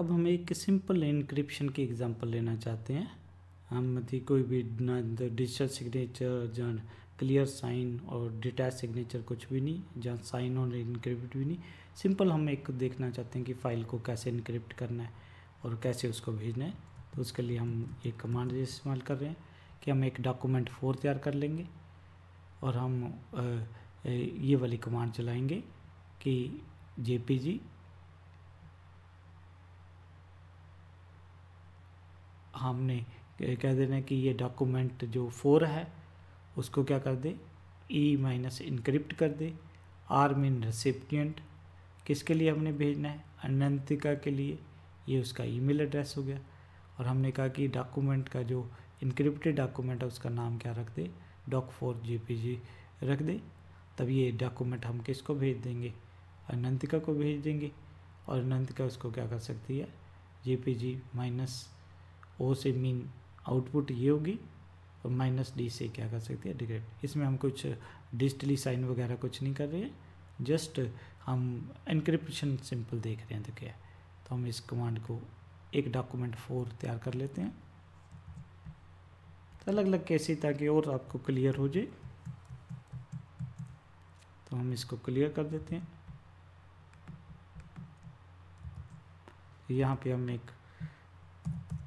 अब हम एक सिंपल इनक्रिप्शन की एग्जांपल लेना चाहते हैं हम मतलब कोई भी ना डिजिटल तो सिग्नेचर जहाँ क्लियर साइन और डिटैच सिग्नेचर कुछ भी नहीं जहाँ साइन और इनक्रिप्ट भी नहीं सिंपल हम एक देखना चाहते हैं कि फ़ाइल को कैसे इनक्रिप्ट करना है और कैसे उसको भेजना है तो उसके लिए हम एक कमांड इस्तेमाल कर रहे हैं कि हम एक डॉक्यूमेंट फोर तैयार कर लेंगे और हम ये वाली कमांड चलाएंगे कि जे हमने कह देना कि ये डॉक्यूमेंट जो फोर है उसको क्या कर दे ई माइनस इनक्रिप्ट कर दे आर मीन रेसिपियंट किसके लिए हमने भेजना है अनंतिका के लिए ये उसका ईमेल एड्रेस हो गया और हमने कहा कि डॉक्यूमेंट का जो इनक्रिप्टेड डॉक्यूमेंट है उसका नाम क्या रख दे डॉक फोर जे रख दे तब ये डॉक्यूमेंट हम किसको भेज देंगे अनंतिका को भेज देंगे और अनंतिका उसको क्या कर सकती है J P G minus O से मीन आउटपुट ये होगी और माइनस डी से क्या कर सकते हैं डिग्रेड इसमें हम कुछ डिजिटली साइन वगैरह कुछ नहीं कर रहे हैं जस्ट हम इनक्रिप्शन सिंपल देख रहे हैं तो क्या तो हम इस कमांड को एक डॉक्यूमेंट फोर तैयार कर लेते हैं तो अलग अलग कैसे ताकि और आपको क्लियर हो जाए तो हम इसको क्लियर कर देते हैं यहाँ पे हम एक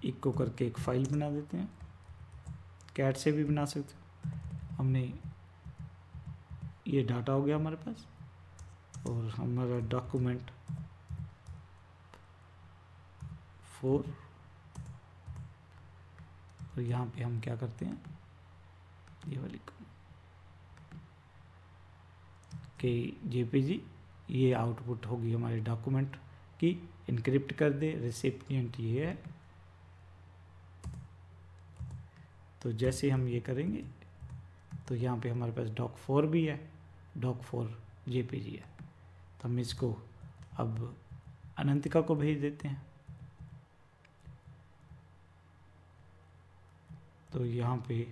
एक को करके एक फाइल बना देते हैं कैट से भी बना सकते हमने ये डाटा हो गया हमारे पास और हमारा डॉक्यूमेंट फोर और यहाँ पे हम क्या करते हैं ये वाली के जेपीजी ये आउटपुट होगी हमारे डॉक्यूमेंट की इनक्रिप्ट कर दे रिसिपियंट ये है तो जैसे हम ये करेंगे तो यहाँ पे हमारे पास डॉक फोर भी है डॉक फोर जे है तो हम इसको अब अनंतिका को भेज देते हैं तो यहाँ पे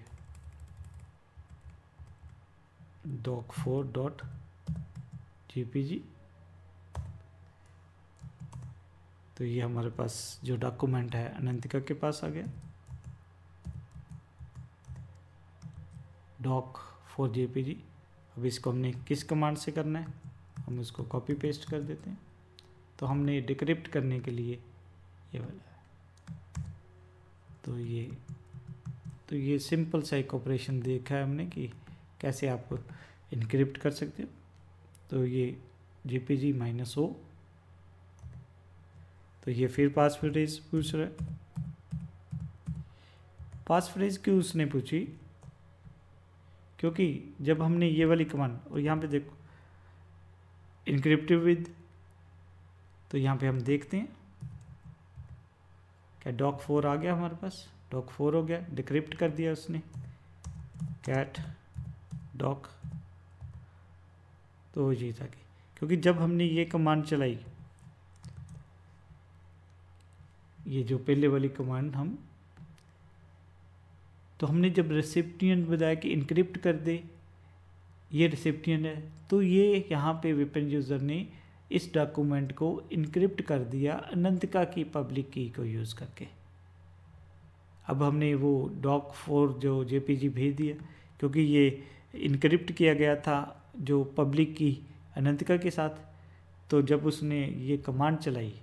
doc four dot G P G तो ये हमारे पास जो डॉक्यूमेंट है अनंतिका के पास आ गया डॉक फोर जे अब इसको हमने किस कमांड से करना है हम इसको कॉपी पेस्ट कर देते हैं तो हमने डिक्रिप्ट करने के लिए ये वाला तो ये तो ये सिंपल सा एक ऑपरेशन देखा है हमने कि कैसे आप इनक्रिप्ट कर सकते हो तो ये J P G minus O तो ये फिर पासवर्ड पूछ रहा है पासवर्ड क्यों उसने पूछी क्योंकि जब हमने ये वाली कमांड और यहाँ पे देखो इनक्रिप्टिव विद तो यहाँ पे हम देखते हैं क्या डॉक फोर आ गया हमारे पास डॉक फोर हो गया डिक्रिप्ट कर दिया उसने कैट डॉक तो जी था कि क्योंकि जब हमने ये कमांड चलाई ये जो पहले वाली कमांड हम तो हमने जब रिसिप्टियन बताया कि इनक्रिप्ट कर दे ये रिसिप्टियन है तो ये यहाँ पे वेपन यूज़र ने इस डॉक्यूमेंट को इनक्रिप्ट कर दिया अनंतिका की पब्लिक की को यूज़ करके अब हमने वो डॉक फोर जो जे भेज दिया क्योंकि ये इनक्रिप्ट किया गया था जो पब्लिक की अनंतिका के साथ तो जब उसने ये कमांड चलाई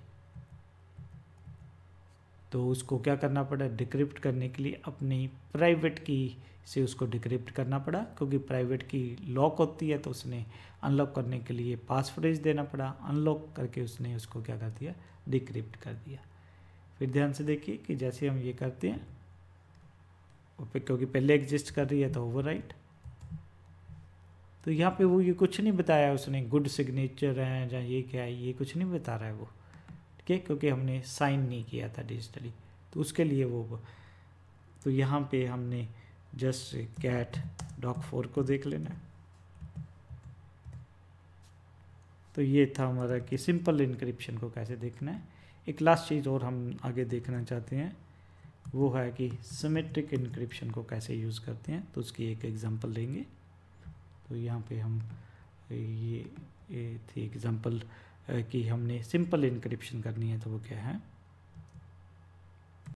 तो उसको क्या करना पड़ा डिक्रिप्ट करने के लिए अपनी प्राइवेट की से उसको डिक्रिप्ट करना पड़ा क्योंकि प्राइवेट की लॉक होती है तो उसने अनलॉक करने के लिए पासवर्ड देना पड़ा अनलॉक करके उसने उसको क्या कर दिया डिक्रिप्ट कर दिया फिर ध्यान से देखिए कि जैसे हम ये करते हैं क्योंकि पहले एग्जिस्ट कर रही है तो ओवर तो यहाँ पे वो ये कुछ नहीं बताया उसने गुड सिग्नेचर है या ये क्या है ये कुछ नहीं बता रहा है वो ठीक है क्योंकि हमने साइन नहीं किया था डिजिटली तो उसके लिए वो तो यहाँ पे हमने जस्ट कैट डॉक फोर को देख लेना है तो ये था हमारा कि सिंपल इंक्रिप्शन को कैसे देखना है एक लास्ट चीज़ और हम आगे देखना चाहते हैं वो है कि सिमेट्रिक इंक्रिप्शन को कैसे यूज़ करते हैं तो उसकी एक एग्जांपल लेंगे तो यहाँ पे हम ये, ये थी एग्जांपल कि हमने सिंपल इनक्रिप्शन करनी है तो वो क्या है